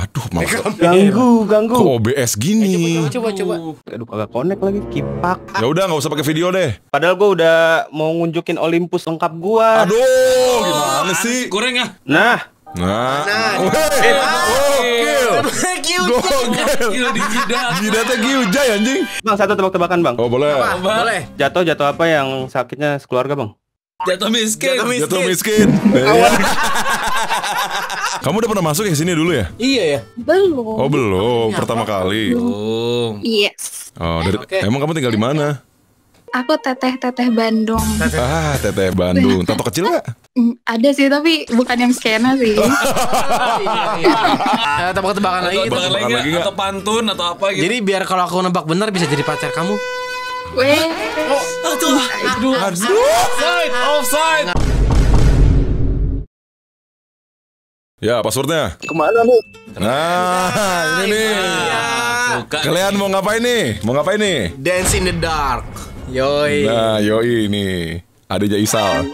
Aduh, maksud ganggu, ganggu. Kok OBS gini? Eh, coba, coba, coba. Aduh, kagak connect lagi, kipak. Ya udah, nggak usah pakai video deh. Padahal gue udah mau ngunjukin Olympus lengkap gua Aduh, gimana sih? Goreng ya? Nah. Nah. nah. Oh, eh, nah. Gokil. Gokil. Jidat. teh giujay anjing. Bang, satu tebak-tebakan, Bang. Oh, boleh. Apa? Boleh. Jatuh-jatuh apa yang sakitnya sekeluarga, Bang? Jatuh miskin. Jatuh miskin. Jatuh miskin. Iya. Kamu udah pernah masuk ke ya sini dulu ya? Iya ya. Belum. Oh belum. Pertama kali. Belum. Iya. Oh dari. Okay. Emang kamu tinggal di mana? Aku teteh teteh Bandung. Teteh. Ah teteh Bandung. Tato kecil nggak? Mm, ada sih tapi bukan yang skena sih. iya, iya. Tebak-tebakan lagi. Tebak-tebakan iya, iya. lagi atau pantun atau apa gitu. Jadi biar kalau aku nebak benar bisa jadi pacar kamu. Wes. Oh, aduh. Aduh. Aduh. Offside. Offside. Ya, passwordnya. Kemana lu? Nah, ini nih. Bukan. Kalian mau ngapain nih? Mau ngapain nih? Dance in the dark. Yoi. Nah, yoi nih ada Isal.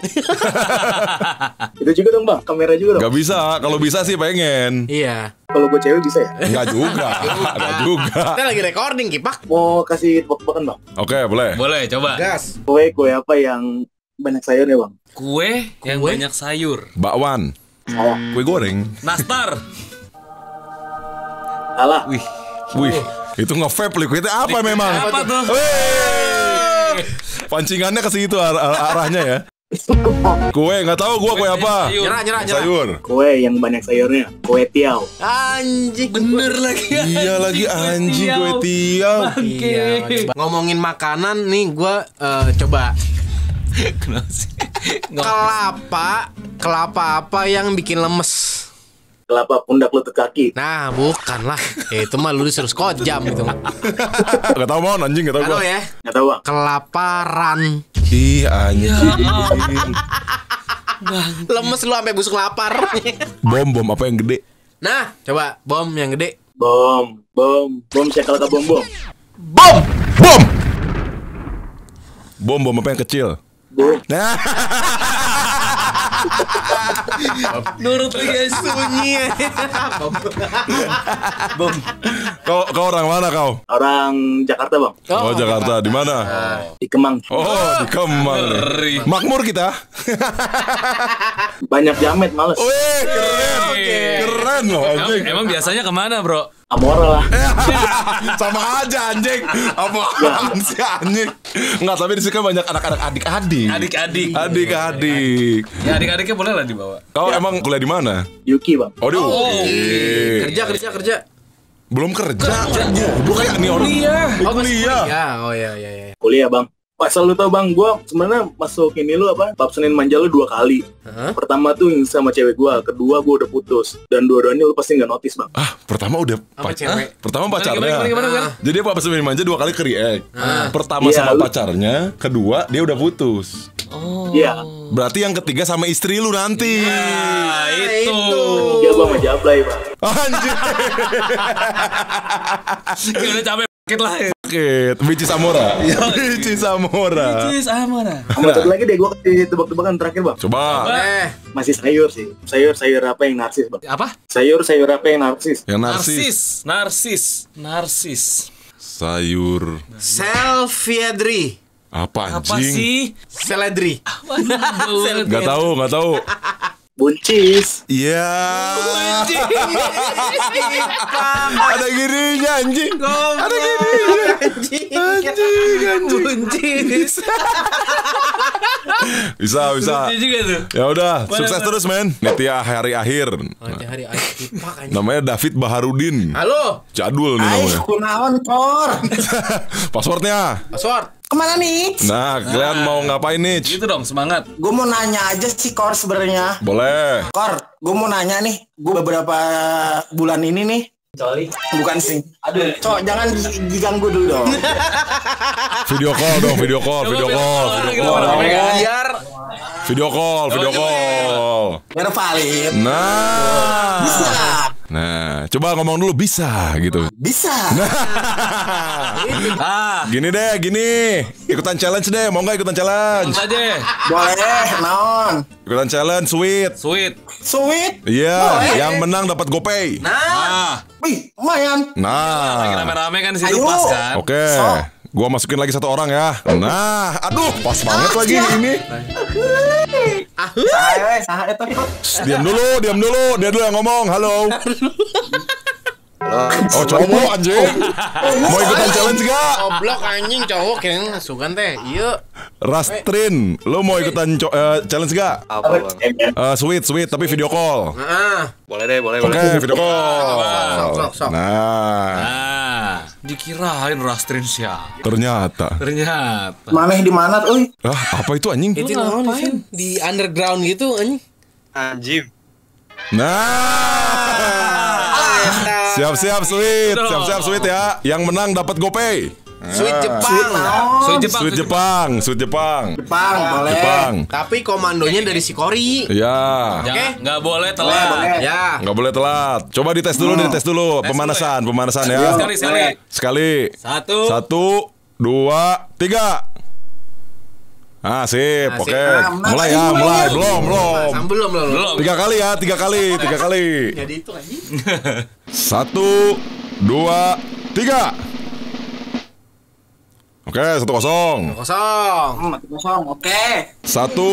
itu juga dong bang, kamera juga dong. Gak bisa, kalau bisa sih pengen. Iya. Kalau gue cewek bisa ya? Enggak juga, enggak juga. Kita lagi recording kipak. Mau kasih tebak-tebakan bang? Oke okay, boleh. Boleh coba. Gas. Kue kue apa yang banyak sayur ya bang? Kue, kue? yang banyak sayur. Bakwan. Oh. Kue goreng. Nastar. Salah. Wih. Wih. Itu nge-vape liquidnya apa Liquid memang? Apa tuh? Wih. Pancingannya ke situ ar ar arahnya ya. Kue nggak tahu gue kue, apa. Sayur. Nyerah, nyerah, nyerah. Sayur. Kue yang banyak sayurnya. Kue tiaw. Anjing. Bener lagi. Iya anjing. Iya lagi anjing kue tiaw. Iya. Ngomongin makanan nih gue uh, coba. Kelapa, kelapa apa yang bikin lemes? kelapa pundak lutut kaki. Nah, bukan lah. Eh, itu mah lu disuruh jam gitu. gak tau mau anjing, gak tau gua. tahu ya? Enggak tahu. Kelaparan. Ih, anjing. Lemes lu sampai busuk lapar. bom bom apa yang gede? Nah, coba bom yang gede. Bom, bom, bom saya kalau ke bom bom. Bom, bom. Bom bom apa yang kecil? Bom. Nah. Nurut ya sunyi. Bom. Kau kau orang mana kau? Orang Jakarta, Bang. Oh, oh Jakarta. Di mana? di Kemang. Oh, di ah, Kemang. Ngeri. Makmur kita. Banyak jamet males. Wih, keren. Okay. Keren loh. Emang, emang biasanya kemana, Bro? Amora lah. Sama aja anjing. Apa ya. sih anjing? Enggak, tapi di sini kan banyak anak-anak adik-adik. Adik-adik. Adik-adik. Ya adik-adiknya boleh lah dibawa. Kau emang kuliah di mana? Yuki, Bang. Oh, di oh, Kerja, kerja, kerja. Belum kerja. Kerja. Gue kayak orang. Kuliah. Oh, kuliah. Oh, iya, iya, iya. Kuliah, Bang. Pak selalu tau bang, gue sebenarnya masuk ini lu apa? Pak Senin manja lu dua kali. Huh? Pertama tuh yang sama cewek gue, kedua gue udah putus. Dan dua-duanya lu pasti gak notice bang. Ah, pertama udah pacar. Cewek? Pertama pacarnya. Gimana, gimana, gimana, gimana? Jadi Bab Senin manja dua kali ke Ah. Pertama yeah, sama lu... pacarnya, kedua dia udah putus. Oh. Iya. Berarti yang ketiga sama istri lu nanti. Nah, ya, itu. Dia Tiga bang, Jablay bang. Anjir. Gimana capek. Sakit lah ya. Sakit. Bici Samora. Iya, Bici Samora. Bici Samora. Sama satu lagi deh gue kasih tebak-tebakan terakhir bang. Coba. Eh. Masih sayur sih. Sayur sayur apa yang narsis bang? Apa? Sayur sayur apa yang narsis? Yang narsis. Narsis. Narsis. narsis. Sayur. Selfie Apa anjing? Apa sih? Seledri. Gak tau, gak tau. Buncis. Iya. Yeah. Ada girinya anjing. Gomong. Ada girinya. Anjing. Anjing, Buncis. bisa, bisa. Ya udah, sukses terus men. Nitya hari akhir. hari akhir. Namanya David Baharudin. Halo. Jadul nih namanya. Kunaon Tor. Passwordnya. Password. Kemana nih? Nah, kalian mau ngapain nih? Gitu dong, semangat. Gue mau nanya aja sih Kor sebenarnya. Boleh. Kor, gue mau nanya nih. Gue beberapa bulan ini nih Coli. Bukan sih. Aduh, cok jangan diganggu dulu dong. video call dong, video call, video call, video call. Biar video call, video call. Biar valid. Nah. Bisa. Nah, coba ngomong dulu bisa gitu. Bisa. Nah. Gitu. Ah, gini deh, gini. Ikutan challenge deh, mau nggak ikutan challenge? Mau deh. Boleh, naon. Ikutan challenge sweet. Sweet. Sweet. Iya, yeah, yang menang dapat GoPay. Nah. nah. Wih, lumayan. Nah. Lagi rame-rame kan situ pas kan. Oke. Okay. So. Gua masukin lagi satu orang ya. Nah, aduh, pas banget lagi ini. Diam dulu, diam dulu. Dia dulu yang ngomong. Halo. Oh, oh cowok anjing oh, Mau ikutan challenge gak? oh, anjing cowok yang sugan teh Iya Rastrin lo mau ikutan uh, challenge gak? Apa bang? Uh, sweet sweet tapi video call nah, Boleh deh boleh Oke okay, video call sok, sok. Nah. nah Dikirain Rastrin siapa Ternyata Ternyata Maneh di mana tuh? Ah, apa itu anjing? Itu ngapain? Di underground gitu anjing Anjing Nah ya, Siap-siap sweet, siap-siap sweet ya. Yang menang dapat GoPay. Sweet ah. Jepang. Sweet Jepang. Sweet Jepang. Sweet Jepang. Jepang Jepang. Tapi komandonya dari si Kori. Iya. Oke. Enggak boleh telat. Ya. Enggak boleh telat. Coba dites dulu, hmm. dites dulu ya. pemanasan, pemanasan ya. Sekali sekali. Sekali. Satu. Satu, dua, tiga. Ah, sip. Oke. Mulai ya, mulai. Belum, belum. Belum, belum. Tiga kali ya, tiga kali, tiga kali. Jadi itu lagi. Satu, dua, tiga. Oke, satu kosong. Kosong. Hmm, satu kosong. Oke. Satu,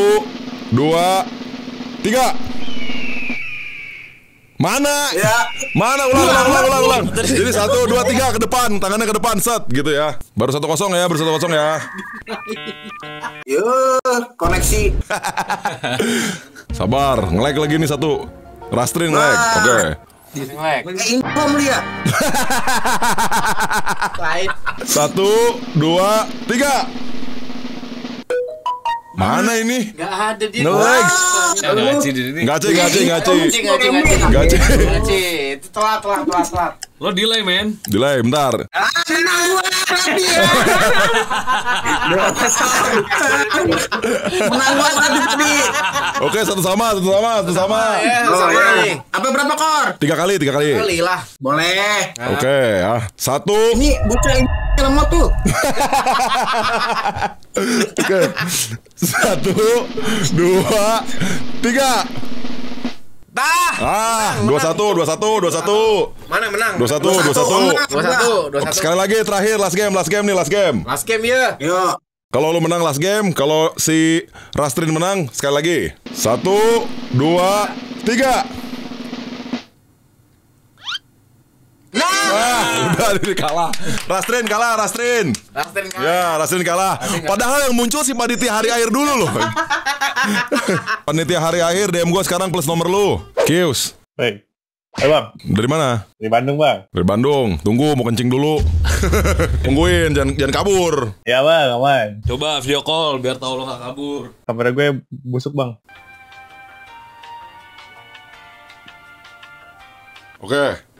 dua, tiga. Mana? Ya. Mana ulang ulang ulang ulang ulang. Jadi satu dua tiga ke depan, tangannya ke depan set gitu ya. Baru satu kosong ya, baru satu kosong ya. yuk koneksi. Sabar, ngelag lagi nih satu. Rastrin ngelag. Oke. Okay. Imlek. Ingkom Satu, dua, tiga. Mana ini? Gak ada di No Gak ada di sini. Gaci gaci gaci. Gaci gaci ada Itu telat telat telat telat. Lo delay men. Delay bentar. Gak ada di Menang Gak ada Oke, satu sama, satu sama, satu sama. Ya, Apa berapa kor? Tiga kali, tiga kali. Kali lah. Boleh. Oke, Gak ah. Satu. Ini bukan lemot tuh. Oke. Satu, dua, tiga. Tah. Ah, dua satu, dua satu, dua satu. Mana menang? Dua satu, dua satu, dua satu, dua satu. Sekali lagi terakhir last game, last game nih, last game. Last game ya. Yo. Iya. Kalau lu menang last game, kalau si Rastrin menang sekali lagi. Satu, dua, tiga. Nah, Wah, udah ini kalah. Rastrin kalah, Rastrin. Rastrin kalah. Ya, Rastrin kalah. Rastrin kalah. Padahal yang muncul si panitia hari air dulu loh. panitia hari air DM gue sekarang plus nomor lu. Kius. Hei, Hey, bang. Dari mana? Dari Bandung, Bang. Dari Bandung. Tunggu, mau kencing dulu. Tungguin, jangan, jangan kabur. Ya, Bang, aman. Coba video call, biar tau lo gak kabur. Kamera gue busuk, Bang. Oke. Okay.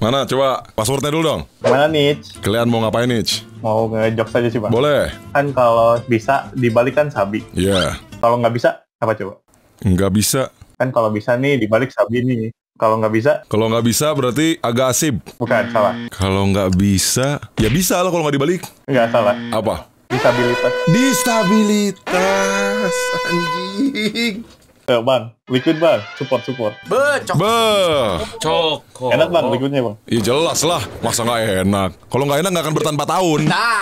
Mana coba passwordnya dulu dong. Mana Nich? Kalian mau ngapain Nich? Mau ngejok saja sih pak. Boleh. Kan kalau bisa dibalik kan sabi. Iya. Yeah. Kalau nggak bisa apa coba? Nggak bisa. Kan kalau bisa nih dibalik sabi nih. Kalau nggak bisa? Kalau nggak bisa berarti agak asib. Bukan salah. Kalau nggak bisa, ya bisa lah kalau nggak dibalik. Nggak salah. Apa? Disabilitas. Disabilitas, anjing. Eh, bang, liquid bang support support be cok be cok. enak banget, liquidnya bang iya jelas lah masa nggak enak kalau nggak enak nggak akan bertahan 4 tahun nah.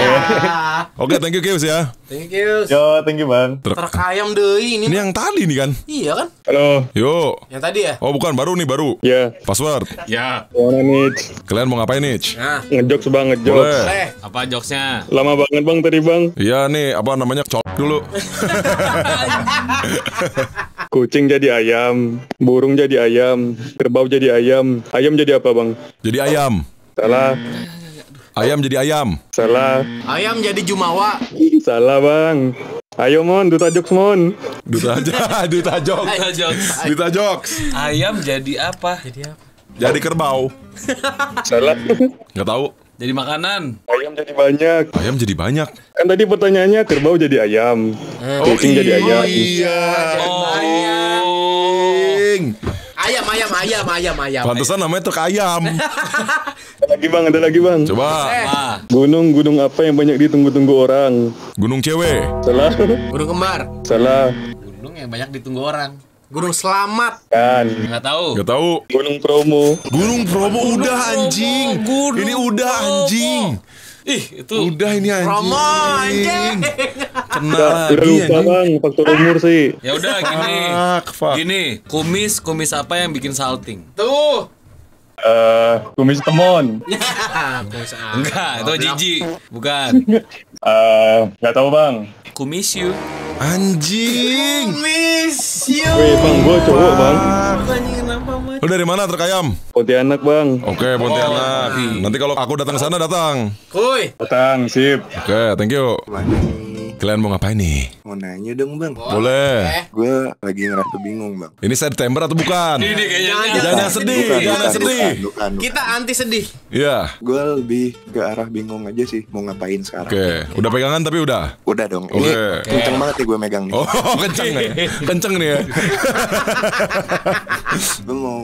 nah oke thank you Kius ya thank you yo thank you bang Ter Terkayam deh ini ini yang tadi nih kan iya kan halo yo yang tadi ya oh bukan baru nih baru Iya. yeah. password Iya. yeah. mana nih kalian mau ngapain nih nah. ngejok sebang ngejok boleh. boleh apa jokesnya lama banget bang tadi bang iya nih apa namanya cok dulu Kucing jadi ayam, burung jadi ayam, kerbau jadi ayam. Ayam jadi apa, Bang? Jadi ayam. Salah. Hmm. Ayam jadi ayam. Salah. Ayam jadi jumawa. Salah, Bang. Ayo mon, duta jokes mon. Duta aja, duta jokes. Duta jokes. Duta jokes. Ayam jadi apa? Jadi apa? Jadi kerbau. Salah. Gak tahu. Jadi makanan jadi banyak. Ayam jadi banyak. Kan tadi pertanyaannya kerbau jadi ayam, oh, kucing jadi iya. ayam. Oh iya. Ayam, ayam, ayam, ayam, ayam. Pantesan namanya tuh ayam. ada lagi bang, ada lagi bang. Coba. Eh. Gunung, gunung apa yang banyak ditunggu-tunggu orang? Gunung cewek. Salah. Gunung kembar. Salah. Gunung yang banyak ditunggu orang. Gunung Selamat. Kan. Enggak tahu. Enggak tahu. Gunung Promo. Gunung Promo udah anjing. gunung Ini udah promo. anjing. Ih, itu udah ini anjing. Promo anjing. Kena udah, lagi Bang, faktor umur sih. Ya udah gini. Gini, kumis kumis apa yang bikin salting? Tuh. Eh, uh, kumis temon. Enggak, itu jijik. Bukan. Eh, uh, enggak tahu, Bang. Aku Miss You. Anjing. Miss You. Weh bang, gue cowok bang. Lu dari mana terkayam? Pontianak bang. Oke okay, Pontianak. Oh. Nanti kalau aku datang sana datang. Kuy. Datang sip. Oke okay, thank you. Bye. Kalian mau ngapain nih? Mau nanya dong bang Boleh eh? Gue lagi ngerasa bingung bang Ini September atau bukan? Ini kayaknya Jangan sedih Jangan sedih Kita anti sedih Iya Gue lebih ke arah bingung aja sih Mau ngapain sekarang Oke Udah pegangan tapi udah? Udah dong Ini kenceng banget ya gue megang nih Oh kenceng nih ya? Kenceng nih ya Gue mau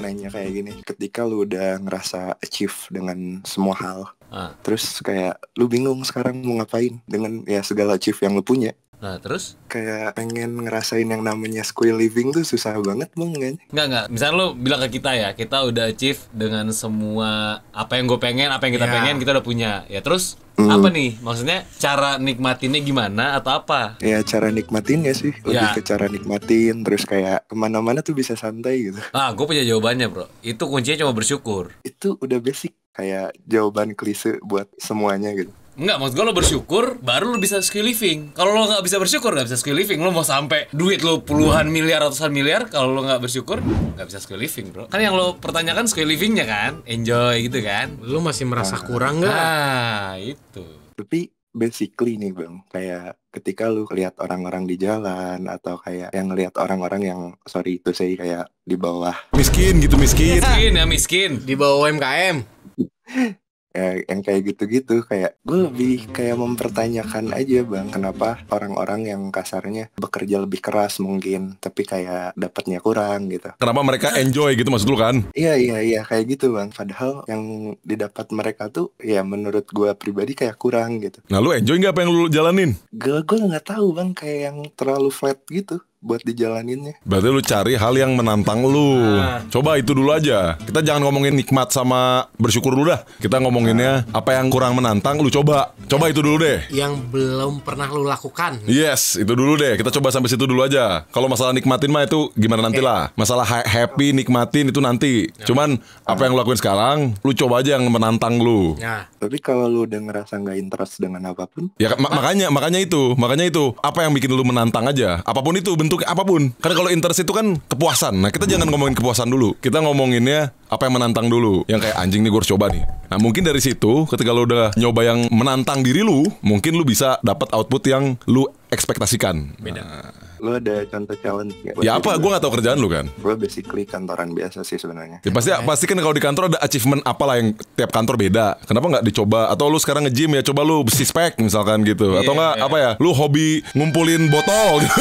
nanya kayak gini Ketika lu udah ngerasa achieve dengan semua hal Ah. Terus kayak lu bingung sekarang mau ngapain dengan ya segala chief yang lu punya. Nah terus? Kayak pengen ngerasain yang namanya square living tuh susah banget bang kan? Enggak enggak. Misalnya lo bilang ke kita ya, kita udah achieve dengan semua apa yang gue pengen, apa yang kita yeah. pengen kita udah punya. Ya terus mm. apa nih? Maksudnya cara nikmatinnya gimana atau apa? Ya cara nikmatinnya sih ya. lebih ya. ke cara nikmatin. Terus kayak kemana-mana tuh bisa santai gitu. Ah gue punya jawabannya bro. Itu kuncinya cuma bersyukur. Itu udah basic kayak jawaban klise buat semuanya gitu. Enggak, maksud gue lo bersyukur, baru lo bisa skill living. Kalau lo nggak bisa bersyukur, nggak bisa skill living. Lo mau sampai duit lo puluhan hmm. miliar, ratusan miliar, kalau lo nggak bersyukur, nggak bisa skill living, bro. Kan yang lo pertanyakan skill livingnya kan, enjoy gitu kan. Lo masih merasa ah. kurang nggak? Nah, itu. Tapi basically nih bang, kayak ketika lo lihat orang-orang di jalan atau kayak yang lihat orang-orang yang sorry itu saya kayak di bawah miskin gitu miskin miskin ya miskin di bawah UMKM Ya, yang kayak gitu-gitu kayak gue lebih kayak mempertanyakan aja bang kenapa orang-orang yang kasarnya bekerja lebih keras mungkin tapi kayak dapatnya kurang gitu kenapa mereka enjoy gitu maksud lu kan iya iya iya kayak gitu bang padahal yang didapat mereka tuh ya menurut gue pribadi kayak kurang gitu nah lu enjoy nggak apa yang lu jalanin gue gue nggak tahu bang kayak yang terlalu flat gitu buat dijalaninnya. Berarti lu cari hal yang menantang lu. Nah. Coba itu dulu aja. Kita jangan ngomongin nikmat sama bersyukur dulu dah. Kita ngomonginnya apa yang kurang menantang lu coba. Coba itu dulu deh. Yang belum pernah lu lakukan. Yes, itu dulu deh. Kita coba sampai situ dulu aja. Kalau masalah nikmatin mah itu gimana nanti lah. Masalah happy nikmatin itu nanti. Cuman apa yang lu lakuin sekarang, lu coba aja yang menantang lu. Nah. Tapi kalau lu udah ngerasa nggak interest dengan apapun. Ya ma makanya makanya itu, makanya itu. Apa yang bikin lu menantang aja. Apapun itu bentuk bentuk apapun. Karena kalau interest itu kan kepuasan. Nah, kita jangan ngomongin kepuasan dulu. Kita ngomonginnya apa yang menantang dulu. Yang kayak anjing nih gue harus coba nih. Nah, mungkin dari situ ketika lo udah nyoba yang menantang diri lu, mungkin lu bisa dapat output yang lu ekspektasikan. Beda. Nah, Lu ada contoh challenge gak? Ya apa? Gue gak tau kerjaan lu kan? Gue basically kantoran biasa sih sebenarnya. Ya, pasti okay. pasti kan kalau di kantor ada achievement apalah yang tiap kantor beda. Kenapa gak dicoba? Atau lu sekarang nge-gym ya coba lu besi spek misalkan gitu. Yeah, Atau gak yeah. apa ya? Lu hobi ngumpulin botol gitu.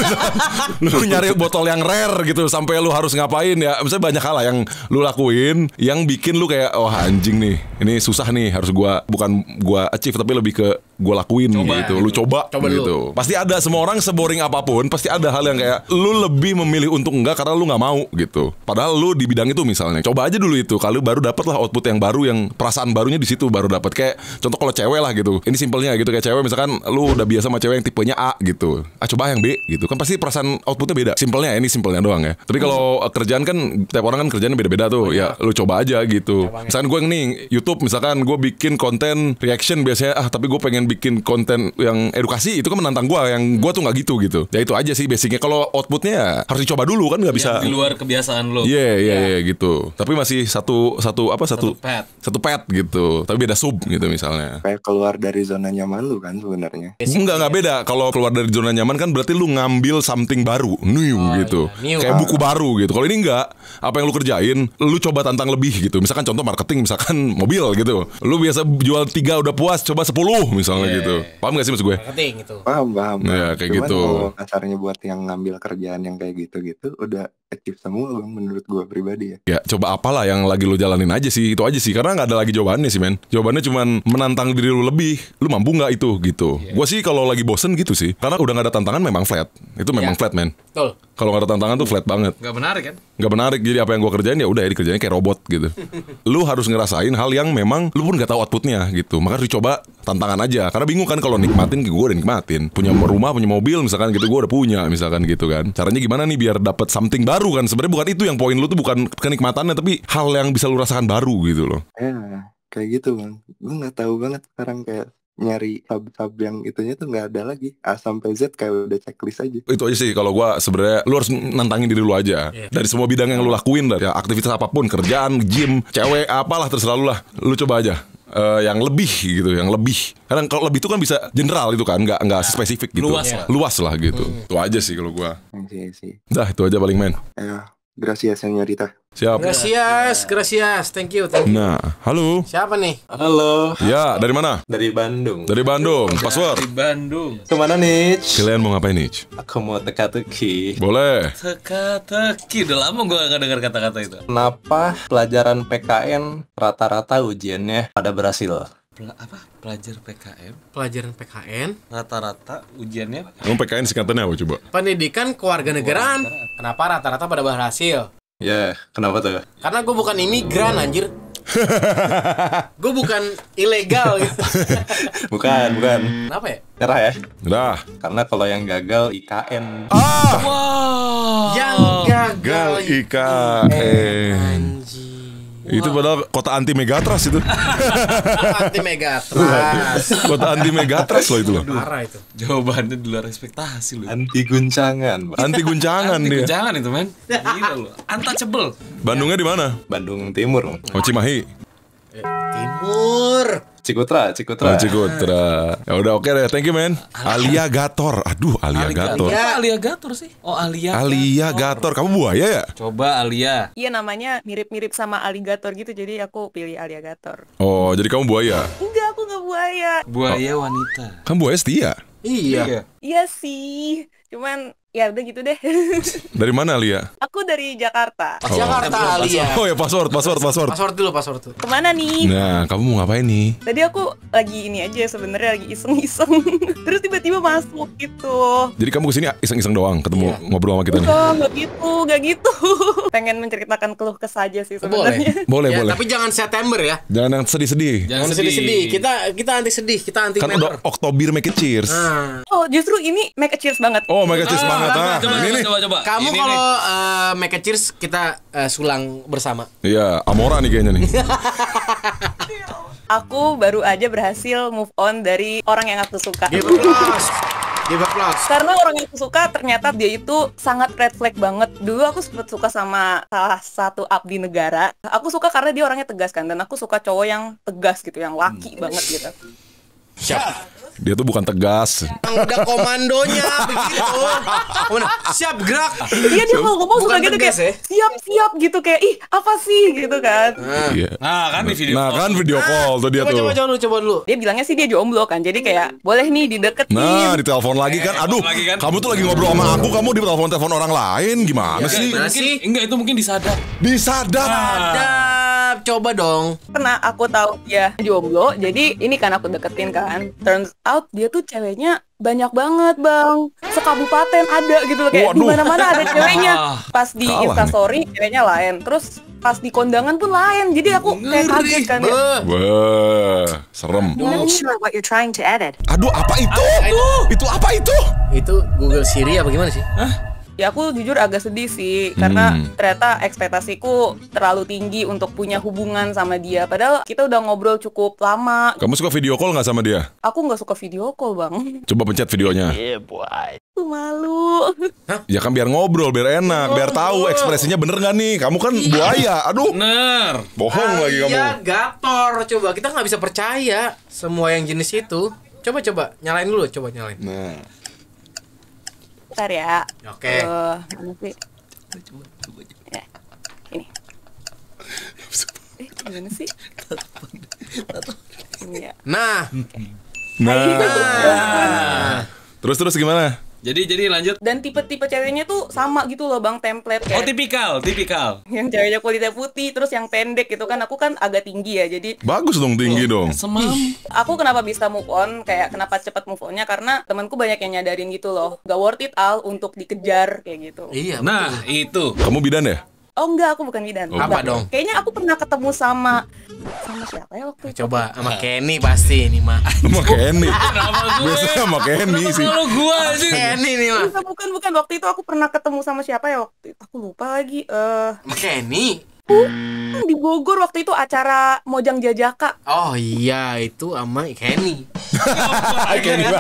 lu nyari botol yang rare gitu sampai lu harus ngapain ya. Misalnya banyak hal lah yang lu lakuin yang bikin lu kayak oh anjing nih. Ini susah nih harus gua bukan gua achieve tapi lebih ke gue lakuin coba. gitu lu coba, coba gitu lu. pasti ada semua orang seboring apapun pasti ada hal yang kayak lu lebih memilih untuk enggak karena lu nggak mau gitu padahal lu di bidang itu misalnya coba aja dulu itu kalau baru dapet lah output yang baru yang perasaan barunya di situ baru dapet kayak contoh kalau cewek lah gitu ini simpelnya gitu kayak cewek misalkan lu udah biasa sama cewek yang tipenya A gitu ah coba yang B gitu kan pasti perasaan outputnya beda simpelnya ini simpelnya doang ya tapi kalau kerjaan kan tiap orang kan kerjanya beda-beda tuh oh, iya. ya lu coba aja gitu iya, ya. misalkan gue nih YouTube misalkan gue bikin konten reaction biasanya ah tapi gue pengen bikin konten yang edukasi itu kan menantang gue yang gue tuh nggak gitu gitu ya itu aja sih basicnya kalau outputnya ya harus dicoba dulu kan nggak bisa di luar kebiasaan lo iya yeah, iya. iya gitu tapi masih satu satu apa satu satu pet, satu pet gitu tapi beda sub gitu misalnya kayak keluar dari zona nyaman lu kan sebenarnya enggak nggak ya. beda kalau keluar dari zona nyaman kan berarti lu ngambil something baru new oh, gitu iya. new. kayak buku baru gitu kalau ini enggak apa yang lu kerjain lu coba tantang lebih gitu misalkan contoh marketing misalkan mobil gitu lu biasa jual tiga udah puas coba sepuluh misalnya misalnya yeah. gitu. Iya, iya. Paham gak sih maksud gue? Marketing gitu. Paham, iya, paham. kayak Cuman gitu. Kalau kasarnya buat yang ngambil kerjaan yang kayak gitu-gitu udah efektif semua bang menurut gue pribadi ya. Ya coba apalah yang lagi lu jalanin aja sih itu aja sih karena nggak ada lagi jawabannya sih men. Jawabannya cuman menantang diri lu lebih. Lu mampu nggak itu gitu. Yeah. Gue sih kalau lagi bosen gitu sih karena udah nggak ada tantangan memang flat. Itu memang yeah. flat men. Betul. Kalau nggak ada tantangan tuh flat banget. Gak menarik kan? Gak menarik jadi apa yang gue kerjain ya udah ya dikerjain kayak robot gitu. lu harus ngerasain hal yang memang lu pun nggak tahu outputnya gitu. Maka harus dicoba tantangan aja karena bingung kan kalau nikmatin gue udah nikmatin punya rumah punya mobil misalkan gitu gue udah punya misalkan gitu kan caranya gimana nih biar dapat something baru baru kan sebenarnya bukan itu yang poin lu tuh bukan kenikmatannya tapi hal yang bisa lu rasakan baru gitu loh ya kayak gitu bang gue nggak tahu banget sekarang kayak nyari tab-tab yang itunya tuh nggak ada lagi A sampai Z kayak udah checklist aja itu aja sih kalau gua sebenarnya lu harus nantangin diri lu aja yeah. dari semua bidang yang lu lakuin dari ya, aktivitas apapun kerjaan gym cewek apalah terserah lu lah lu coba aja uh, yang lebih gitu, yang lebih. Karena kalau lebih itu kan bisa general itu kan, nggak nggak ya. spesifik gitu. Luas lah. Luas lah gitu. Hmm. Itu aja sih kalau gua. Oke okay, sih. Dah, itu aja paling main. Ya. Gracias, señorita. Siap. Gracias, gracias. Thank you, thank you. Nah, halo. Siapa nih? Halo. Ya, dari mana? Dari Bandung. Dari Bandung. Password. Dari Bandung. Kemana nih? Kalian mau ngapain nih? Aku mau teka-teki. Boleh. Teka-teki. Udah lama gue gak dengar kata-kata itu. Kenapa pelajaran PKN rata-rata ujiannya pada berhasil? apa pelajar PKN pelajaran PKN rata-rata ujiannya kamu PKN singkatannya apa coba pendidikan kewarganegaraan kenapa rata-rata pada berhasil ya yeah, kenapa tuh karena gue bukan imigran anjir gue bukan ilegal gitu. bukan bukan kenapa ya nyerah ya nyerah karena kalau yang gagal IKN oh, ah! wow. yang gagal IKN, IKN. Itu padahal kota anti Megatras itu. anti Megatras. kota anti Megatras loh itu loh. Parah itu. Jawabannya di luar ekspektasi loh. Anti guncangan. Anti guncangan anti dia. Guncangan itu men. Gila loh. Untouchable. Bandungnya di mana? Bandung Timur. Oh Cimahi. Eh, Timur. Cikutra, Cikutra. Oh, Cikutra. Ya udah oke okay deh, thank you man. Alia Gator. Aduh, Alia, Alia Gator. Alia, Alia Gator sih. Oh, Alia. Alia Gator. Kamu buaya ya? Coba Alia. Iya, namanya mirip-mirip sama aligator gitu. Jadi aku pilih Alia Gator. Oh, jadi kamu buaya? Enggak, aku nggak buaya. Buaya wanita. Kamu buaya setia? Iya. Iya sih. Cuman ya udah gitu deh. dari mana Lia? Aku dari Jakarta. Oh. Jakarta oh, Lia. Oh ya password, password, password. Password dulu, password tuh Kemana nih? Nah, kamu mau ngapain nih? Tadi aku lagi ini aja sebenarnya lagi iseng-iseng. Terus tiba-tiba masuk gitu. Jadi kamu kesini iseng-iseng doang, ketemu iya. ngobrol sama kita nih? Oh, nggak gitu, nggak gitu. Pengen menceritakan keluh kesah aja sih sebenarnya. Boleh, boleh, ya, boleh. Tapi jangan September ya. Jangan sedih-sedih. Jangan sedih-sedih. Kita kita anti sedih, kita anti. Kan udah Oktober make a cheers. Ah. Oh, justru ini make a cheers banget. Oh, make a cheers ah. banget coba, coba, ini coba, Kamu kalau uh, make a cheers kita uh, sulang bersama. Iya, Amora nih kayaknya nih. aku baru aja berhasil move on dari orang yang aku suka. Give applause. Karena orang yang aku suka ternyata dia itu sangat red flag banget. Dulu aku sempat suka sama salah satu abdi negara. Aku suka karena dia orangnya tegas kan dan aku suka cowok yang tegas gitu, yang laki hmm. banget gitu. Siap. Dia tuh bukan tegas. Udah komandonya begitu. siap gerak. Iya dia kalau ngomong suka gitu kayak ya? siap siap gitu kayak ih apa sih gitu kan. Nah, iya. nah kan di video. Nah kan call. kan video nah. call tuh dia coba, tuh. Coba coba dulu coba dulu. Dia bilangnya sih dia jomblo kan. Jadi kayak boleh nih dideket. Nah ditelepon lagi kan. Eh, Aduh kan. kamu tuh lagi ngobrol sama aku kamu di telepon telepon orang lain gimana iya, sih? Mungkin, Enggak itu mungkin disadap. Disadap. coba dong. Karena aku tahu dia jomblo, jadi ini kan aku deketin kan. Turns out dia tuh ceweknya banyak banget bang sekabupaten ada gitu loh kayak di mana mana ada ceweknya pas di instastory ceweknya lain terus pas di kondangan pun lain jadi aku kayak kaget kan ya wah serem aduh. aduh apa itu aduh, itu apa itu itu Google Siri apa gimana sih ya aku jujur agak sedih sih karena hmm. ternyata ekspektasiku terlalu tinggi untuk punya hubungan sama dia padahal kita udah ngobrol cukup lama kamu suka video call nggak sama dia aku nggak suka video call bang coba pencet videonya yeah, boy malu. Hah? Ya kan biar ngobrol, biar enak, oh, biar tahu ekspresinya bener nggak nih. Kamu kan iya. buaya, aduh. Bener. Bohong ah, lagi iya, kamu. Iya, gator. Coba kita nggak bisa percaya semua yang jenis itu. Coba coba nyalain dulu, coba nyalain. Nah bentar ya. Oke. Okay. Uh, eh, mana sih? Coba, coba, coba. Ya. Ini. eh, gimana sih? Ini ya. Nah. Nah. nah. Terus terus gimana? Jadi jadi lanjut. Dan tipe-tipe ceweknya tuh sama gitu loh Bang template kayak. Oh, tipikal, tipikal. Yang ceweknya kulitnya putih terus yang pendek gitu kan. Aku kan agak tinggi ya. Jadi Bagus dong tinggi oh, dong. Semam. Aku kenapa bisa move on kayak kenapa cepat move onnya karena temanku banyak yang nyadarin gitu loh. Gak worth it al untuk dikejar kayak gitu. Iya. Nah, itu. Kamu bidan ya? Oh enggak, aku bukan bidan. Oh. Apa dong? Kayaknya aku pernah ketemu sama sama siapa ya waktu nah, itu? Coba sama nah. Kenny pasti ini mah. sama Kenny. biasa sama Kenny sih. Kalau gua sih. Kenny nih mah. Bukan, bukan waktu itu aku pernah ketemu sama siapa ya waktu itu aku lupa lagi. Eh. Uh... Kenny. Hmm. di Bogor waktu itu acara Mojang Jajaka. Oh iya itu sama Kenny. Kenny.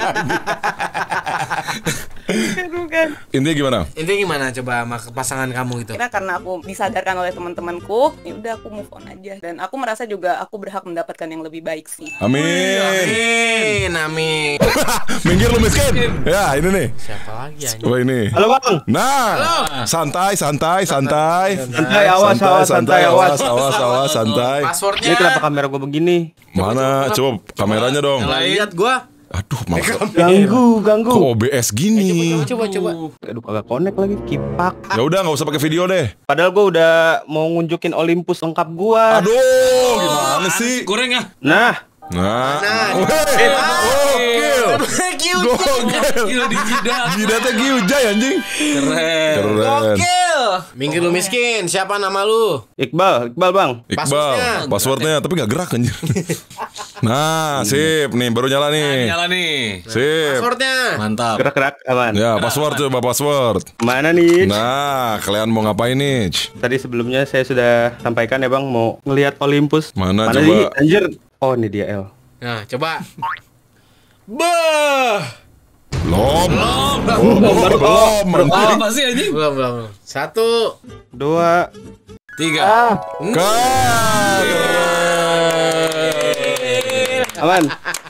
Intinya gimana? Intinya gimana coba sama pasangan kamu gitu? Karena karena aku disadarkan oleh teman-temanku, ya udah aku move on aja. Dan aku merasa juga aku berhak mendapatkan yang lebih baik sih. Amin. Amin. Amin. Minggir lu miskin. Ya, ini nih. Siapa lagi anjing? Wah, ini. Halo, Bang. Nah. Halo. Santai, santai, santai. Santai, awas, awas, santai, awas, awas, awas, awas, santai. Passwordnya. Ini kenapa kamera gua begini? Mana? Coba kameranya dong. Lihat gua. Aduh, malah ganggu, iya. ganggu. Kok OBS gini? Eh, coba, coba, coba. Aduh, agak connect lagi kipak. Ya udah, nggak usah pakai video deh. Padahal gue udah mau ngunjukin Olympus lengkap gue. Aduh, oh, gimana sih? Goreng ya? Nah, Nah, nah, oh, Oke. gokil. Gokil di jidat. Jidatnya Giujay anjing. Keren. Keren. Gokil. Minggir lu miskin, siapa nama lu? Iqbal, Iqbal Bang. Iqbal. Passwordnya, Passwordnya tapi gak gerak anjir. Nah, iya. sip nih baru nyala nih. Nah, nyala nih. Sip. Passwordnya. Mantap. Gerak-gerak aman. Ya, password tuh, coba password. Mana nih? Nah, kalian mau ngapain nih? Tadi sebelumnya saya sudah sampaikan ya Bang mau ngelihat Olympus. Mana, Mana coba? Nih? Anjir. Oh, ini dia L. Nah, coba. Bah. Oh, lom. Lom. Lom. Lom. Lom. Lom. Lom. Lom. lom, Belum, belum. Satu. Dua. Tiga. Ah. Hmm. Keren. Aman,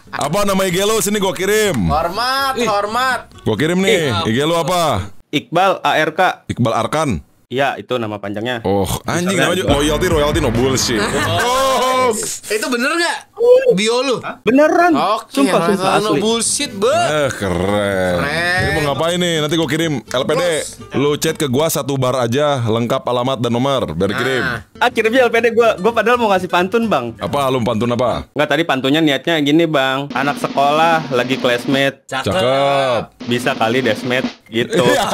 Apa nama IG lu? Sini gue kirim. Hormat, hormat. Gue kirim nih. IG lu apa? Iqbal ARK. Iqbal Arkan. Iya, itu nama panjangnya. Oh, anjing namanya royalty gitu. royalty no bullshit. oh. Itu bener gak? Bio lu? Hah? Beneran. Okay, sumpah, sumpah, sumpah anu, asli. No bullshit, be. Eh, keren. keren. Ini mau ngapain nih? Nanti gue kirim LPD. Bos. Lu chat ke gua satu bar aja, lengkap alamat dan nomor, biar nah. kirim. Akhirnya Ah, kirimnya LPD gua. Gua padahal mau ngasih pantun, Bang. Apa lu pantun apa? Enggak, tadi pantunnya niatnya gini, Bang. Anak sekolah lagi classmate. Cakep. Cakep. Bisa kali desmate gitu. ya,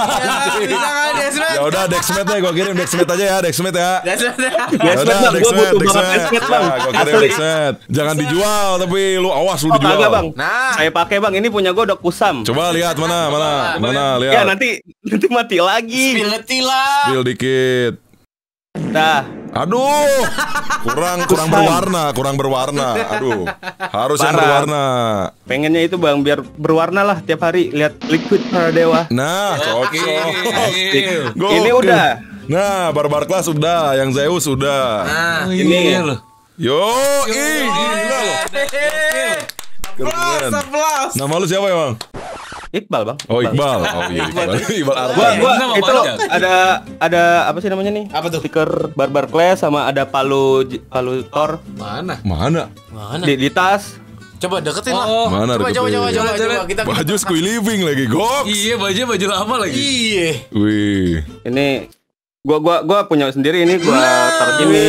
bisa kali desmate. Ya udah desmate Dexmed deh, gue kirim Dexmed aja ya, Dexmed ya. Dexmed ya. Dexmed, Dexmed, Dexmed. Gue kirim dexmet Jangan dijual tapi lu awas lu oh, dijual. bang. Nah, saya pakai bang. Ini punya gue udah kusam. Coba lihat mana, mana, mana ya, lihat. Ya nanti nanti mati lagi. Spill lah. Spill dikit. Dah. Aduh, kurang kurang berwarna, kurang berwarna. Aduh, harus Barang. yang berwarna. Pengennya itu bang, biar berwarna lah tiap hari lihat liquid para dewa. Nah, Okay. Ini udah. Nah, barbar kelas udah, yang Zeus sudah. Nah, ini iya, iya, Yo, ini, gila iya, Nama lu siapa ya bang? Iqbal bang. Oh, Iqbal. Oh Iqbal. Oh iya Iqbal. Iqbal Arman. Gua, gua itu ada ada apa sih namanya nih? Apa tuh? Stiker Barbar Clash sama ada palu palu Thor. Mana? Mana? Mana? Di, di tas. Coba deketin oh, lah. Oh, Mana coba, coba, coba, coba, coba, kita baju squee living lagi, gok. Iya, baju baju lama lagi. Iya. Wih. Ini gua gua gua punya sendiri ini gua taruh sini.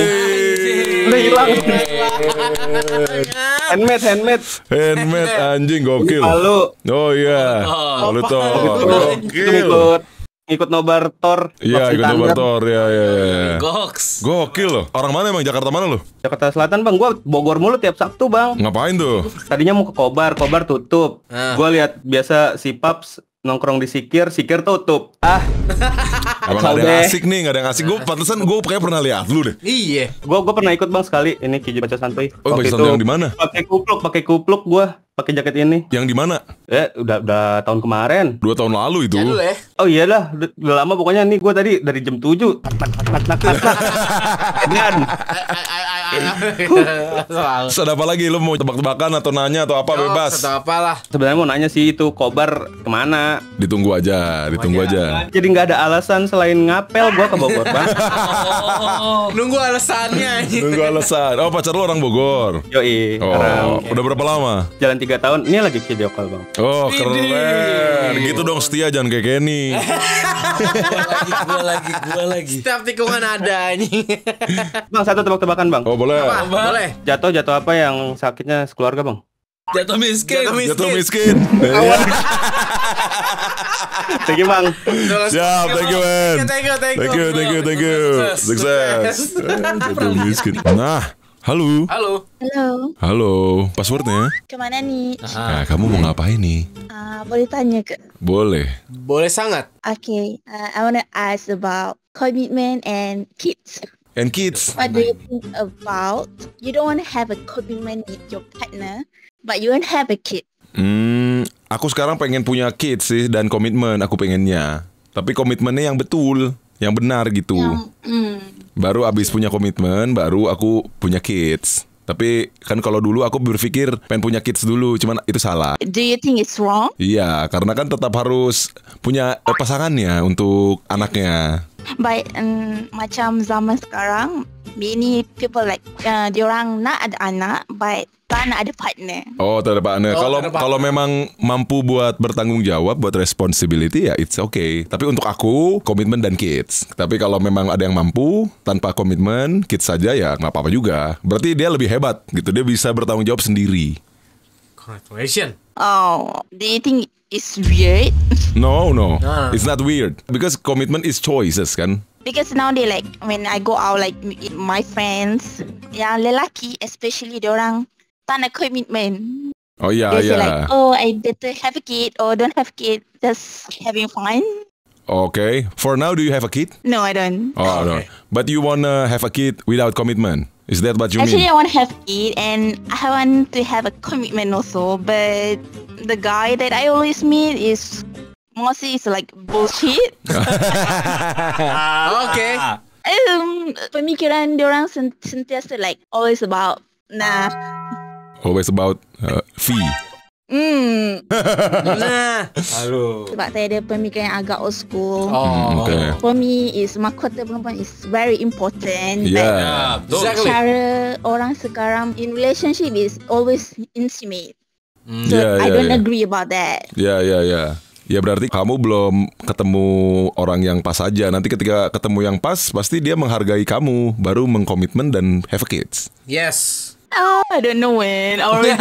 Udah hilang handmade, handmade. Handmade anjing gokil. Halo. Oh iya. Halo oh, toh. Gokil. Ikut ikut nobar tor. Iya, ikut nobar tor. Iya, iya, iya, iya. Goks. Gokil loh. Orang mana emang Jakarta mana loh? Jakarta Selatan, Bang. Gua Bogor mulu tiap Sabtu, Bang. Ngapain tuh? Tadinya mau ke Kobar, Kobar tutup. Ah. Gua lihat biasa si Paps nongkrong di Sikir, Sikir tutup. Ah. Emang ada yang asik nih, gak ada yang asik. Gue pantesan gue kayaknya pernah lihat lu deh. Iya. Gue gue pernah ikut bang sekali ini kijo baca santuy. Oh baca santuy yang di mana? Pakai kupluk, pakai kupluk gue pakai jaket ini. Yang di mana? Eh, udah udah tahun kemarin. Dua tahun lalu itu. Ya, dulu, eh. Oh iyalah, udah, udah lama pokoknya nih gue tadi dari jam tujuh. Dan Ada apa lagi lu mau tebak-tebakan atau nanya atau apa Yo, bebas? apa lah Sebenarnya mau nanya sih itu kobar kemana? Ditunggu aja, ditunggu aja. aja. Jadi nggak ada alasan selain ngapel gua ke Bogor bang. oh, nunggu alasannya. nunggu alasan. Oh pacar lu orang Bogor. Yo i. Oh, okay. Udah berapa lama? Jalan tiga tahun. Ini lagi video call bang. Oh keren. Gitu dong setia jangan kayak Kenny. gue lagi, gue lagi. Setiap tikungan ada bang satu tebak-tebakan bang. Oh boleh. Apa? Boleh. Jatuh jatuh apa yang sakitnya sekeluarga bang? Jatuh miskin. Jatuh miskin. Jatuh miskin. Iya. thank you, Bang. Siap, thank you, man. Thank you, thank you. Thank you, thank you. Sukses. Eh, jatuh miskin. Nah, Halo. Halo. Halo. Halo. Passwordnya? Kemana nih? Nah, nah kamu mau ngapain nih? Uh, boleh tanya ke? Boleh. Boleh sangat. Oke, okay. uh, I wanna ask about commitment and kids. And kids. What do you think about? You don't wanna have a commitment with your partner, but you don't have a kid. Hmm, aku sekarang pengen punya kids sih dan komitmen aku pengennya. Tapi komitmennya yang betul, yang benar gitu. Yang, mm. Baru abis punya komitmen, baru aku punya kids. Tapi kan kalau dulu aku berpikir pengen punya kids dulu, cuman itu salah. Do you think it's wrong? Iya, karena kan tetap harus punya eh, pasangannya untuk anaknya. Baik, um, macam zaman sekarang, many people like uh, diorang nak ada anak, but tak nak ada partner. Oh, tak ada partner. Oh, kalau kalau memang mampu buat bertanggung jawab, buat responsibility ya it's okay. Tapi untuk aku komitmen dan kids. Tapi kalau memang ada yang mampu tanpa komitmen, kids saja ya nggak apa-apa juga. Berarti dia lebih hebat gitu. Dia bisa bertanggung jawab sendiri. Congratulations. Oh, do you think it's weird? No, no. Ah. It's not weird because commitment is choices kan. Because now they like when I go out like my friends, yang lelaki especially orang ton commitment. Oh yeah, yeah. like, oh, I better have a kid or don't have kid, just having fun. Okay. For now, do you have a kid? No, I don't. Oh no. But you wanna have a kid without commitment? Is that what you Actually, mean? Actually, I want to have kid and I want to have a commitment also. But the guy that I always meet is mostly is like bullshit. okay. Um, pemikiran dia orang sentiasa like always about nah always about uh, fee. Hmm. nah. Halo. Sebab saya ada pemikiran yang agak old school. Oh, hmm, okay. For me is mahkota perempuan is very important. Yeah. Like, yeah. exactly. Cara orang sekarang in relationship is always intimate. Mm. So yeah, I yeah, don't yeah. agree about that. Yeah, yeah, yeah. Ya berarti kamu belum ketemu orang yang pas aja. Nanti ketika ketemu yang pas, pasti dia menghargai kamu, baru mengkomitmen dan have a kids. Yes. Oh, I don't know when. Or yeah.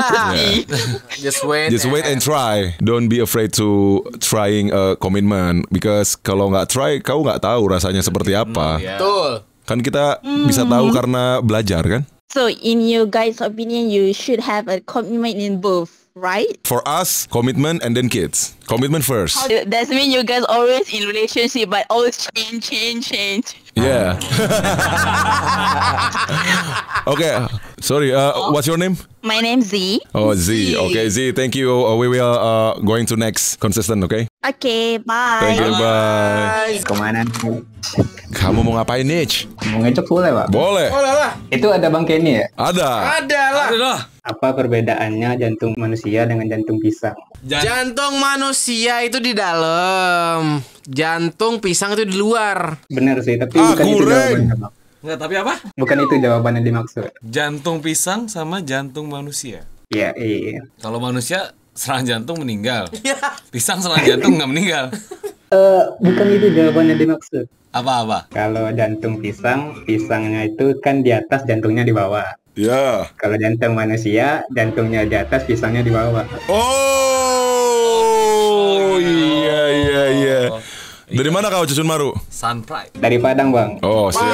just wait. Just wait and try. Don't be afraid to trying a commitment because kalau nggak try, kau nggak tahu rasanya seperti hmm, apa. Ya. Betul. Yeah. Kan kita mm. bisa hmm. tahu karena belajar kan. So in your guys' opinion, you should have a commitment in both. right? For us, commitment and then kids. Commitment first. How, that means you guys always in relationship, but always change, change, change. Yeah. okay. Sorry. Uh, oh. what's your name? My name's Z. Oh, Z. Okay, Z. Thank you. Uh, we will uh, going to next consistent. Okay. Oke, okay, bye. Thank you, bye. Kemana? Kamu mau ngapain, Nich? Mau ngecek boleh, Pak? Boleh. Boleh lah. Itu ada Bang Kenny ya? Ada. Ada lah. Ada lah. Apa perbedaannya jantung manusia dengan jantung pisang? Jan jantung manusia itu di dalam. Jantung pisang itu di luar. Benar sih, tapi ah, bukan itu jawabannya, Pak. Enggak, tapi apa? Bukan itu jawabannya dimaksud. Jantung pisang sama jantung manusia. Iya, iya. Kalau manusia serangan jantung meninggal. Iya. Pisang serangan jantung nggak meninggal. Uh, bukan itu jawabannya dimaksud. Apa-apa? Kalau jantung pisang, pisangnya itu kan di atas, jantungnya di bawah. Ya. Yeah. Kalau jantung manusia, jantungnya di atas, pisangnya di bawah. Oh, oh iya. Dari mana kau Cusun Maru? Sunpride. Dari Padang, Bang. Oh, siap.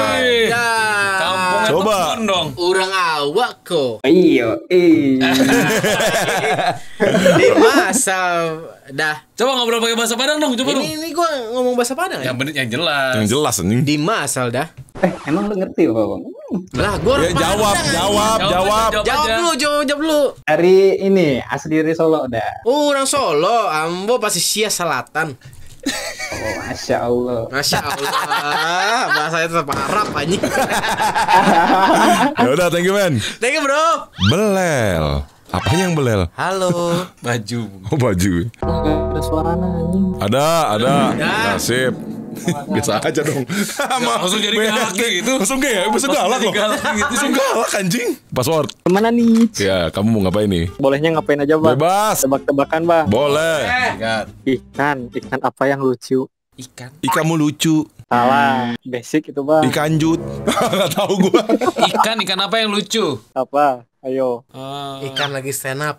Kampung Coba. dong. Orang awak kok. Iyo. Eh. Di masa dah. Coba ngobrol pakai bahasa Padang dong, coba ini, dong. Ini gua ngomong bahasa Padang. Ya? Yang benar, yang jelas. Yang jelas anjing. Di masa, dah. Eh, emang lu ngerti, Bang? Hmm. Lah, gua ya, jawab, jawab, jawab, jawab, jawab, lu, jawab, jawab lu. Dari ini asli dari Solo dah. Oh, orang Solo, Ambo pasti Sia Selatan. Oh, Masya Allah. Masya Allah. Bahasanya tetap Arab aja. ya udah, thank you man. Thank you bro. Belel. Apa yang belel? Halo, baju. Oh, baju. Ada suara anjing. Ada, ada. Nasib. Biasa aja dong. langsung jadi galak gitu. Langsung kayak, langsung galak loh. Gitu. Langsung galak anjing. Password. Kemana nih? Ya, kamu mau ngapain nih? Bolehnya ngapain aja, Bang? Bebas. Tebak-tebakan, Bang. Boleh. Ikan, ikan apa yang lucu? Ikan. mau lucu. Salah, basic itu bang. Ikan jut, nggak tahu gua. ikan, ikan apa yang lucu? Apa? Ayo. Oh. ikan lagi stand up.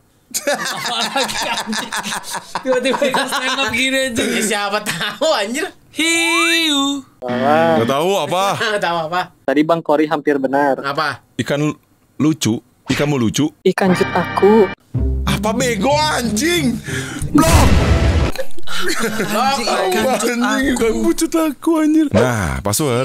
Tiba-tiba kita stand up gini aja. Ya, siapa tahu anjir. Hiu. Gak tahu apa. Gak tahu apa. Tadi Bang Kori hampir benar. Apa? Ikan lucu. Ikan mau lucu. Ikan cut Apa bego anjing? Blok. Anjing, anjing, aku anjir. Nah, password.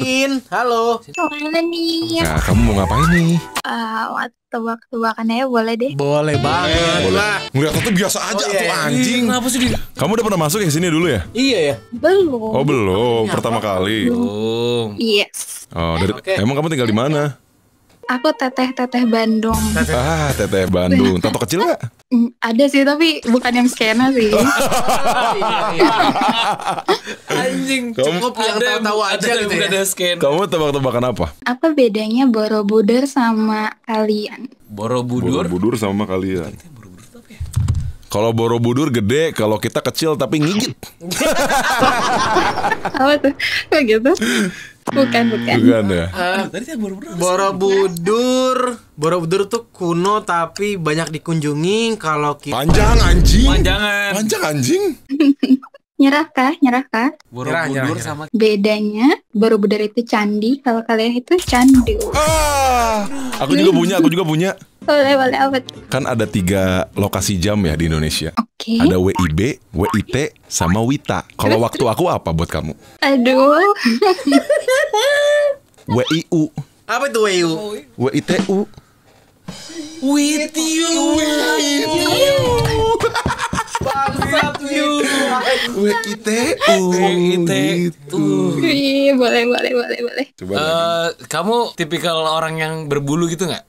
Halo. Gimana nih? Nah, kamu mau ngapain nih? Uh, tebak tebakan ya boleh deh. Boleh iya. banget. Boleh. Lah. Ngeliat tuh biasa aja oh, iya. tuh anjing. kenapa sih Kamu udah pernah masuk ya ke sini dulu ya? Iya ya. Belum. Oh, belum. Pertama kali. Belum. Yes. Iya. Oh, dari, okay. emang kamu tinggal di mana? aku teteh-teteh Bandung. Ah, teteh Bandung. Tato kecil gak? Mm, ada sih, tapi bukan yang skena sih. Oh. Anjing, cukup ya, yang tahu-tahu aja gitu ya. Ada skena. Kamu tebak-tebakan apa? Apa bedanya Borobudur sama kalian? Borobudur? Borobudur sama kalian. Kalau Borobudur gede, kalau kita kecil tapi ngigit. Apa tuh? Kayak gitu? Bukan, bukan. Bukan ya. Uh, tadi Borobudur. Borobudur. tuh kuno tapi banyak dikunjungi kalau kita Panjang anjing. Panjangan. Panjang anjing. Nyerah kah? Nyerah kah? Borobudur sama bedanya Borobudur itu candi, kalau kalian itu candu. Ah, aku juga punya, aku juga punya boleh boleh apa tuh? Kan ada tiga lokasi jam ya di Indonesia. Oke. Okay. Ada WIB, WIT, sama WITA. Kalau waktu aku apa buat kamu? Aduh. WIU. Apa itu WIU? WITU. With you. With you. Bangsat you. WITU. WITU. boleh, boleh, boleh, boleh. Coba uh, kamu tipikal orang yang berbulu gitu nggak?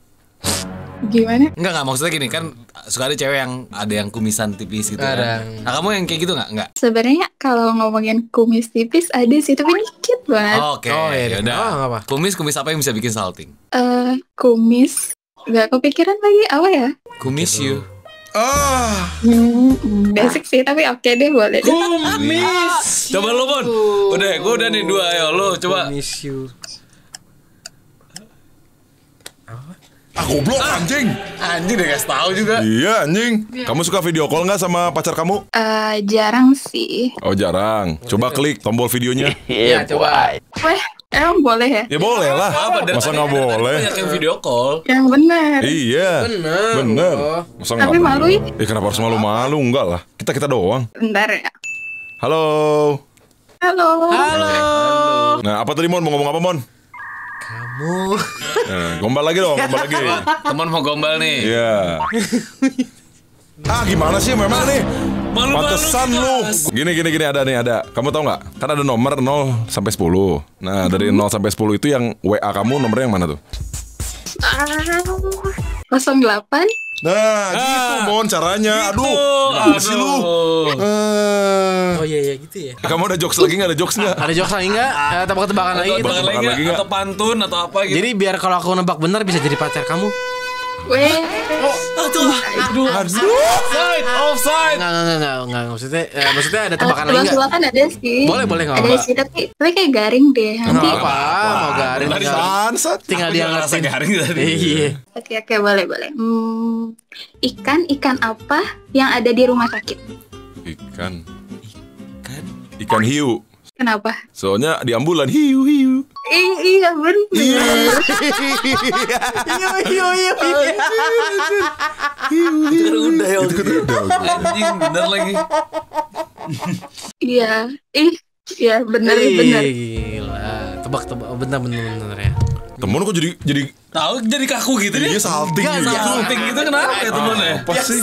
gimana? Enggak enggak maksudnya gini kan suka ada cewek yang ada yang kumisan tipis gitu ada. kan. Nah, kamu yang kayak gitu enggak? Enggak. Sebenarnya kalau ngomongin kumis tipis ada sih tapi dikit banget. Oh, oke. Okay, oh, iya, ya udah. Oh, apa. Kumis kumis apa yang bisa bikin salting? Eh, uh, kumis Gak kepikiran lagi apa ya? Kumis gitu. you. Oh. Hmm, basic sih tapi oke okay deh boleh. Kumis. Coba lu pun. Gitu. Udah, gua udah nih dua ayo lu coba. Kumis you. Aku ah, blok ah, anjing. Anjing deh kasih tau juga. Iya anjing. Iya. Kamu suka video call nggak sama pacar kamu? Eh uh, jarang sih. Oh jarang. Coba klik tombol videonya. Iya, iya coba. Weh Emang boleh ya? Ya boleh lah. Apa, Masa nggak kan boleh? Banyak yang video call. Yang benar. Iya. Bener. Benar. Masa Tapi malu ya? Eh kenapa harus malu-malu? Enggak lah. Kita kita doang. Bentar ya. Halo. Halo. Halo. Halo. Nah apa tadi Mon? Mau ngomong apa Mon? kamu. Eh, gombal lagi dong, gombal lagi. Teman mau gombal nih. Iya. Yeah. ah, gimana sih memang nih? Malu Pantesan lu. Gini gini gini ada nih ada. Kamu tahu nggak? Kan ada nomor 0 sampai 10. Nah, dari 0 sampai 10 itu yang WA kamu nomornya yang mana tuh? 08 ah, Nah, nah, gitu Mohon caranya. Gitu, aduh, aduh sih lu. Uh. Oh eh. iya iya gitu ya. Kamu ada jokes lagi nggak ada jokes nggak? Ada jokes lagi nggak? Eh, tebak tebakan lagi. Gitu. Tebak tebakan lagi, lagi atau pantun atau apa gitu. Jadi biar kalau aku nebak benar bisa jadi pacar kamu. Wes. Oh, aduh. Aduh. Offside, offside. Enggak, enggak, enggak, enggak. Maksudnya eh, maksudnya ada tembakan lagi enggak? Tembakan ada sih. Boleh, boleh enggak Ada sih, tapi tapi kayak garing deh. Nanti apa? Mau garing. kan? Tinggal dia ngerasa garing tadi. Iya. Oke, oke, boleh, boleh. Hmm, ikan ikan apa yang ada di rumah sakit? Ikan. Ikan. Ikan hiu. Kenapa? Soalnya di ambulan hiu hiu. I iya benar. Iya. Iya, iya, iya. Hiu hiu hiu. Hiu hiu. Udah ya. Anjing bener lagi. Iya. Ih, iya benar benar. Gila. Tebak-tebak benar benar benar ya. Temen kok jadi jadi tahu jadi kaku gitu iya, dia. salting Gak, gitu. Salting gitu kenapa ya temen ya? Ah, apa sih?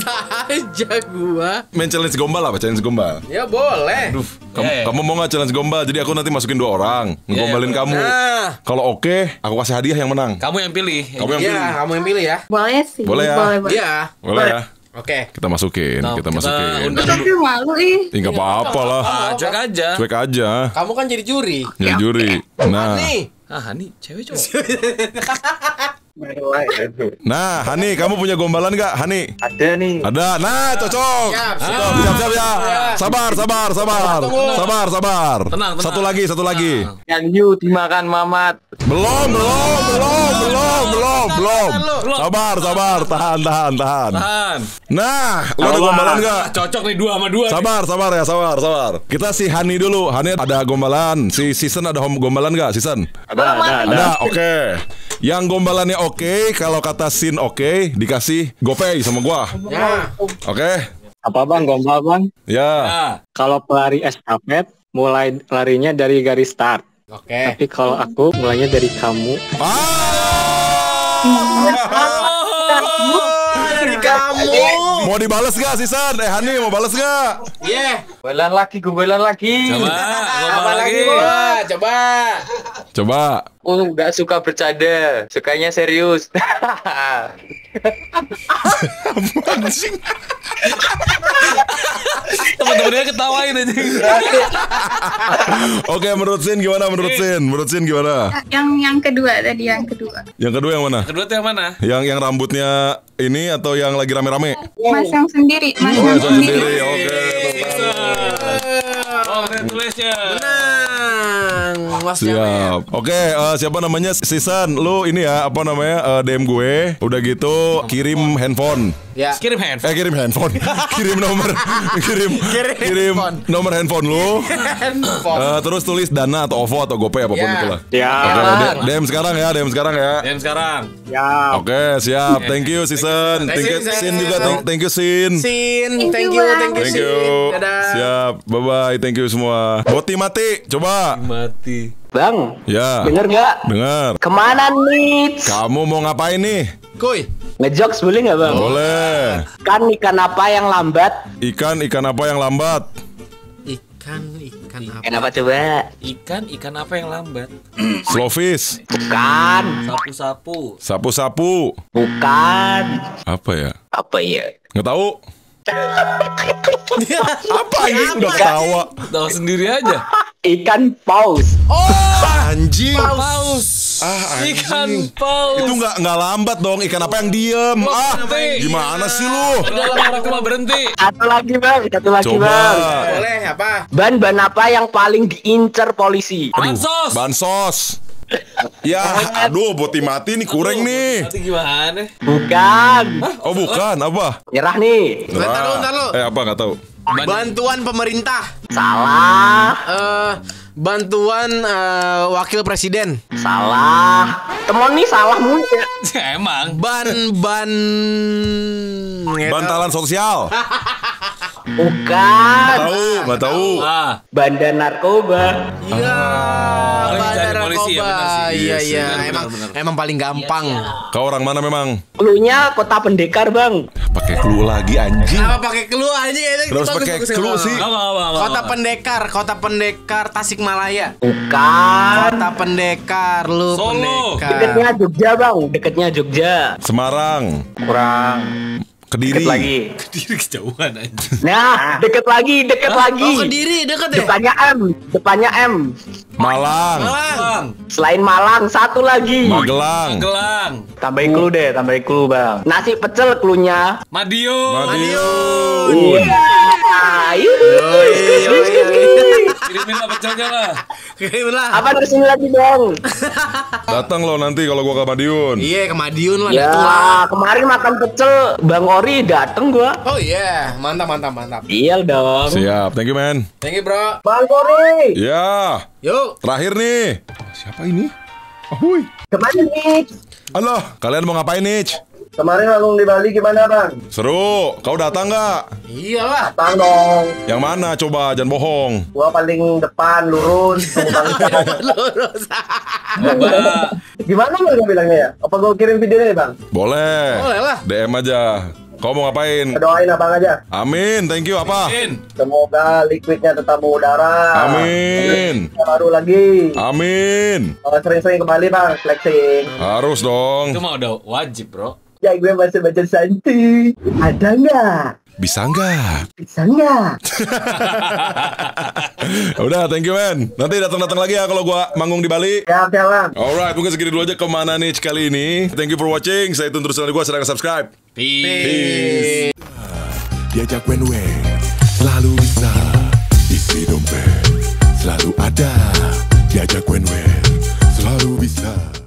aja gua. Main challenge gombal lah challenge gombal? Ya boleh. Aduh, kamu, iya, iya. kamu mau nggak challenge gombal? Jadi aku nanti masukin dua orang, ngegombalin kamu. Nah. Kalau oke, aku kasih hadiah yang menang. Kamu yang pilih. Kamu yang ya, pilih. kamu yang pilih ya. Boleh sih. Boleh ya. Boleh. Boleh, ya. Oke. Okay. Kita masukin, nah, kita, kita masukin. Tapi malu ih. enggak apa-apa cuek aja. Cuek aja. Kamu kan jadi juri. Jadi juri. Nah. Nih. Ah, Hani, cewek cowok. nah, Hani, kamu punya gombalan nggak, Hani? Ada nih. Ada. Nah, cocok. Siap, siap, siap, siap ya. Sabar, sabar, sabar. Sabar, sabar. tenang. Satu lagi, satu lagi. Yang you dimakan Mamat. Belum, belum, belum, belum. Belum. Sabar, sabar, tahan, tahan, tahan. Tahan. Nah, lo ada gombalan gak? Cocok nih dua sama dua. Sabar, nih. sabar ya, sabar, sabar. Kita si Hani dulu. Hani ada gombalan. Si Season ada gombalan gak? Season? Ada, ada, ada. Ada, oke. Okay. Yang gombalannya oke, okay, kalau kata Sin oke, okay, dikasih GoPay sama gua. Ya. Oke. Okay. Apa bang gombal bang? Ya. ya. Kalau pelari estafet mulai larinya dari garis start. Oke. Okay. Tapi kalau aku mulainya dari kamu. Ah. Hey. Mau dibales gak San? Eh Hani mau bales gak? Iya. Yeah. Golan lagi, golan lagi. Coba, coba lagi. Coba, coba. Coba. Oh, nggak suka bercanda, sukanya serius. Anjing. Teman-temannya ketawain aja. Oke, menurut Sin gimana menurut Sin? Menurut Sin gimana? Yang yang kedua tadi yang kedua. Yang kedua yang mana? Yang kedua yang mana? Yang yang rambutnya ini atau yang lagi rame-rame? Mas yang sendiri, oh, Mas yang sendiri. sendiri. Oke, okay, congratulations. Benar yang Mas Siap. Oke, okay, uh, eh, siapa namanya? Sisan, lu ini ya apa namanya? Uh, eh, DM gue. Udah gitu kirim handphone. Ya. Kirim handphone. Eh kirim handphone. kirim nomor kirim kirim, kirim handphone. nomor handphone lu. handphone. Uh, terus tulis Dana atau OVO atau GoPay apapun yeah. itulah. Ya. dem okay, sekarang ya, dem sekarang ya. dem sekarang. Ya. Oke, okay, siap. Thank you Sisan. Thank you Sin juga. Thank you Sin. Sin, thank you, thank you. Thank you. Dadah. Siap. Bye bye. Thank you semua. Boti mati. Coba. Mati. Bang. Ya. Dengar nggak? Dengar. Kemana nih? Kamu mau ngapain nih? Kuy. Ngejokes boleh nggak bang? Boleh. Ikan ikan apa yang lambat? Ikan ikan apa yang lambat? Ikan ikan apa? Ikan apa coba? Ikan ikan apa yang lambat? fish. Bukan. Sapu-sapu. Sapu-sapu. Bukan. Apa ya? Apa ya? Nggak tahu. apa ini udah ketawa? tahu sendiri aja ikan paus. Oh, anjing. Paus. Ah, anjing. Ikan paus. Itu nggak nggak lambat dong. Ikan apa yang diem? Loh, ah, gimana iya. sih lu? Dalam aku mau berhenti. Satu lagi bang, satu lagi Coba. bang. Boleh apa? Ban ban apa yang paling diincer polisi? bansos. Bansos. Ya, aduh boti mati nih kurang nih. Mati gimana? Bukan. Oh, bukan apa? Nyerah nih. Nyerah. Bentar lu, bentar lu. Eh, apa enggak tahu. Bantuan pemerintah. Salah. Eh, uh, bantuan uh, wakil presiden. Salah. Temen nih salah mulu. Emang. Ban ban bantalan sosial. Bukan. Tahu, nggak tahu. Ah. Bandar narkoba. Iya, ah. bandar ya, narkoba. Iya, iya. iya. Emang emang paling gampang. Ya, Kau orang mana memang? Klunya kota pendekar, Bang. Pakai clue lagi anjing. Apa pakai clue anjing? Terus pakai clue sih. Kota pendekar, kota pendekar Tasik Tasikmalaya. Bukan. Kota pendekar lu Solo. pendekar. Deketnya Jogja, Bang. Deketnya Jogja. Semarang. Kurang. Kediri. Deket lagi. Kediri kejauhan aja. Nah, ah. deket lagi, deket Hah? lagi. Oh, Kediri deket ya? Depannya M, depannya M. Malang. Malang. Selain Malang, satu lagi. Magelang. Magelang. Tambahin clue deh, tambahin clue, Bang. Nasi pecel cluenya. Madiun. Madiun. Iya. Yeah. Yeah. Kirimin lah pecelnya lah. Kirimin lah. Apa di sini lagi dong? Datang loh nanti kalau gua ke Madiun. Iya, ke Madiun lah ya, Kemarin makan pecel Bang Ori dateng gua. Oh iya, yeah. mantap mantap mantap. Iya dong. Siap. Thank you, man. Thank you, Bro. Bang Ori. Ya. Yuk. Terakhir nih. Siapa ini? Ahui. Kemana nih? Halo, kalian mau ngapain nih? Kemarin langsung di Bali gimana bang? Seru, kau datang nggak? Iyalah, datang dong. Yang mana coba, jangan bohong. Gua paling depan, lurus. lurus. gimana gue bilangnya ya? Apa gua kirim videonya ya bang? Boleh. Boleh lah. DM aja. Kau mau ngapain? Doain abang aja. Amin, thank you apa? Amin. Semoga liquidnya tetap mengudara. Amin. Amin. baru lagi. Amin. Sering-sering kembali bang, flexing. Harus dong. Itu mah udah wajib bro. Ya gue masih baca Santi Ada nggak? Bisa nggak? Bisa nggak? Udah, thank you man. Nanti datang-datang lagi ya kalau gue manggung di Bali. Ya, oke lah. Alright, mungkin segini dulu aja kemana nih kali ini. Thank you for watching. Saya Tun terus gua silahkan subscribe. Peace. Peace. Diajak Wenwen, selalu bisa isi dompet, selalu ada. Diajak Wenwen, selalu bisa.